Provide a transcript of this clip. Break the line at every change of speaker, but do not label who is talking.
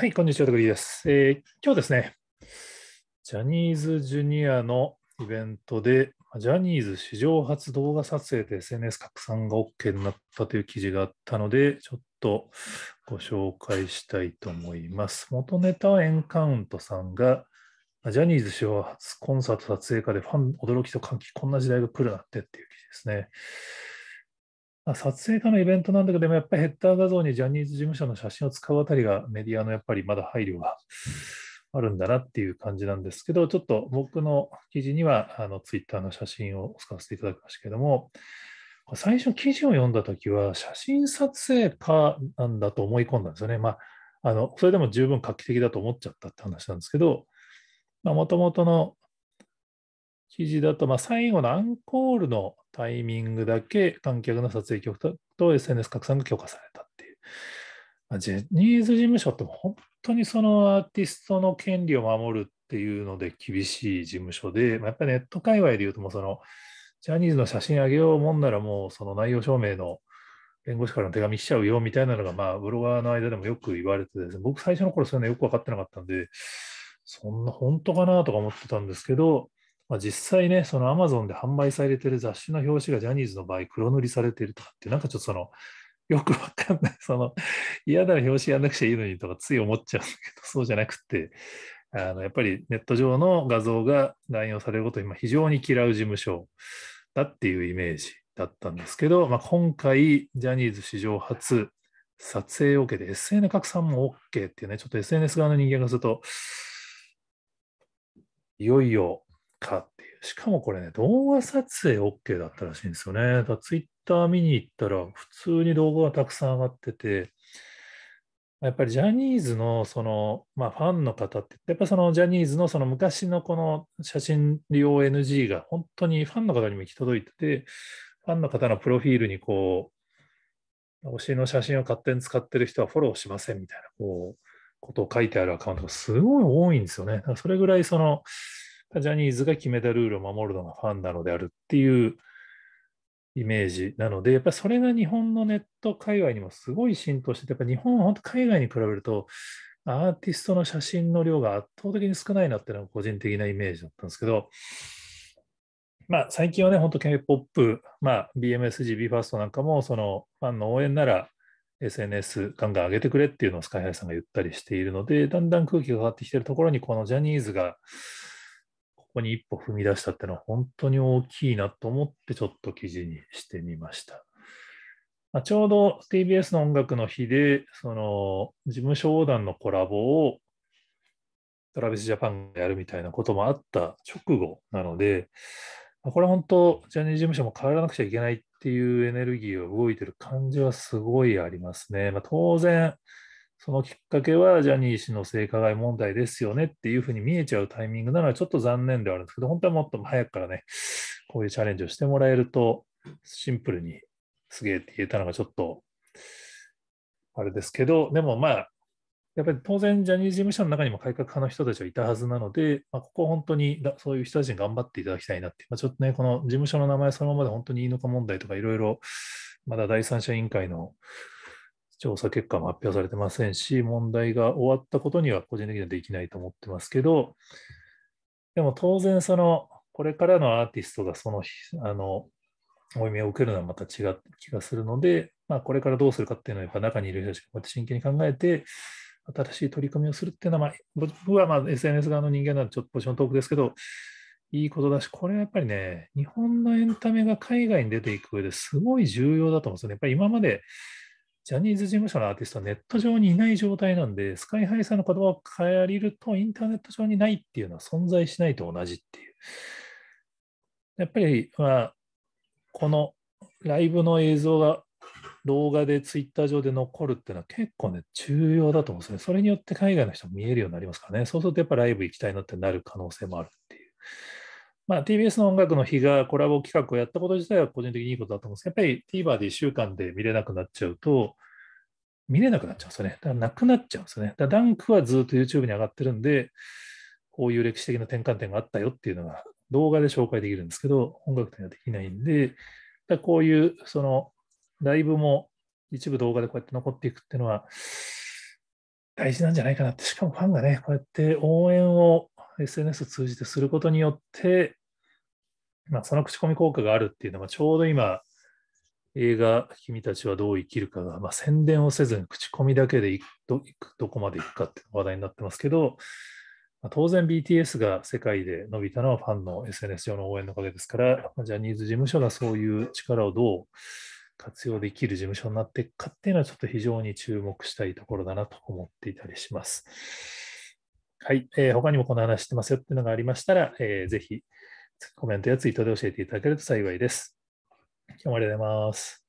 はい、こんにちは、徳井です、えー、今日ですね、ジャニーズジュニアのイベントで、ジャニーズ史上初動画撮影で SNS 拡散が OK になったという記事があったので、ちょっとご紹介したいと思います。元ネタはエンカウントさんが、ジャニーズ史上初コンサート撮影家でファン驚きと歓喜、こんな時代が来るなってっていう記事ですね。ま撮影家のイベントなんだけど、でもやっぱりヘッダー画像にジャニーズ事務所の写真を使うあたりがメディアのやっぱりまだ配慮があるんだなっていう感じなんですけど、ちょっと僕の記事にはあのツイッターの写真を使わせていただきましたけども、最初記事を読んだときは、写真撮影家なんだと思い込んだんですよね。まあ、あのそれでも十分画期的だと思っちゃったって話なんですけど、もともとの記事だと、まあ、最後のアンコールのタイミングだけ観客の撮影許可と SNS 拡散が許可されたっていう。まあ、ジェニーズ事務所って本当にそのアーティストの権利を守るっていうので厳しい事務所で、まあ、やっぱりネット界隈でいうともうそのジャニーズの写真あげようもんならもうその内容証明の弁護士からの手紙しちゃうよみたいなのが、まあ、ブロガーの間でもよく言われてですね、僕最初の頃そういうのよく分かってなかったんで、そんな本当かなとか思ってたんですけど、まあ、実際ね、そのアマゾンで販売されてる雑誌の表紙がジャニーズの場合黒塗りされてるとかって、なんかちょっとその、よくわかんない、その、嫌なら表紙やんなくちゃいいのにとかつい思っちゃうんだけど、そうじゃなくて、あのやっぱりネット上の画像が乱用されること今非常に嫌う事務所だっていうイメージだったんですけど、まあ、今回、ジャニーズ史上初、撮影 OK で SN 拡散も OK っていうね、ちょっと SNS 側の人間がすると、いよいよかっていう。しかもこれね、動画撮影 OK だったらしいんですよね。だツイッター見に行ったら、普通に動画がたくさん上がってて、やっぱりジャニーズのその、まあ、ファンの方って、やっぱそのジャニーズのその昔のこの写真利用 NG が本当にファンの方にも行き届いてて、ファンの方のプロフィールにこう、推しの写真を勝手に使ってる人はフォローしませんみたいなこうことを書いてあるアカウントがすごい多いんですよね。だからそれぐらいそのジャニーズが決めたルールを守るのがファンなのであるっていうイメージなので、やっぱりそれが日本のネット界隈にもすごい浸透してて、やっぱ日本は本当海外に比べると、アーティストの写真の量が圧倒的に少ないなっていうのが個人的なイメージだったんですけど、まあ、最近はね、本当 K-POP、まあ、BMSG、BE:FIRST なんかも、そのファンの応援なら SNS ガンガン上げてくれっていうのをスカイハイさんが言ったりしているので、だんだん空気が変わってきてるところに、このジャニーズがこに一歩踏み出したってのは本当に大きいなと思ってちょっと記事にしてみました。まあ、ちょうど TBS の音楽の日で、その事務所横断のコラボをトラ s スジャパンがやるみたいなこともあった直後なので、これは本当、ジャニーズ事務所も変わらなくちゃいけないっていうエネルギーが動いてる感じはすごいありますね。まあ、当然、そのきっかけはジャニー氏の性加害問題ですよねっていうふうに見えちゃうタイミングなのはちょっと残念ではあるんですけど、本当はもっと早くからね、こういうチャレンジをしてもらえると、シンプルにすげえって言えたのがちょっと、あれですけど、でもまあ、やっぱり当然、ジャニーズ事務所の中にも改革派の人たちはいたはずなので、まあ、ここ本当にだそういう人たちに頑張っていただきたいなって、まあ、ちょっとね、この事務所の名前そのままで本当にいいのか問題とかいろいろ、まだ第三者委員会の調査結果も発表されてませんし、問題が終わったことには個人的にはできないと思ってますけど、でも当然、その、これからのアーティストがその、あの、お意味を受けるのはまた違う気がするので、まあ、これからどうするかっていうのは、やっぱ中にいる人たちがこうやって真剣に考えて、新しい取り組みをするっていうのは、まあ、僕はま SNS 側の人間なので、ちょっとポジショントークですけど、いいことだし、これはやっぱりね、日本のエンタメが海外に出ていく上ですごい重要だと思うんですよね。やっぱり今までジャニーズ事務所のアーティストはネット上にいない状態なんで、スカイハイさんの言葉を変えられると、インターネット上にないっていうのは存在しないと同じっていう。やっぱり、まあ、このライブの映像が動画でツイッター上で残るっていうのは結構ね、重要だと思うんですね。それによって海外の人も見えるようになりますからね。そうするとやっぱライブ行きたいなってなる可能性もあるっていう。まあ、TBS の音楽の日がコラボ企画をやったこと自体は個人的にいいことだと思うんですけど、やっぱり TVer で1週間で見れなくなっちゃうと、見れなくなっちゃうんですよね。だからなくなっちゃうんですよね。だダンクはずっと YouTube に上がってるんで、こういう歴史的な転換点があったよっていうのが動画で紹介できるんですけど、音楽点はできないんで、だこういうそのライブも一部動画でこうやって残っていくっていうのは大事なんじゃないかなって、しかもファンがね、こうやって応援を SNS を通じてすることによって、まあ、その口コミ効果があるっていうのはちょうど今、映画「君たちはどう生きるかが」まあ、宣伝をせずに口コミだけでどどこまでいくかって話題になってますけど、まあ、当然 BTS が世界で伸びたのはファンの SNS 上の応援のおかげですから、ジャニーズ事務所がそういう力をどう活用できる事務所になっていくかっていうのはちょっと非常に注目したいところだなと思っていたりします。はい、えー、他にもこの話してますよっていうのがありましたら、えー、ぜひコメントやツイートで教えていただけると幸いです。今日もありがとうございます。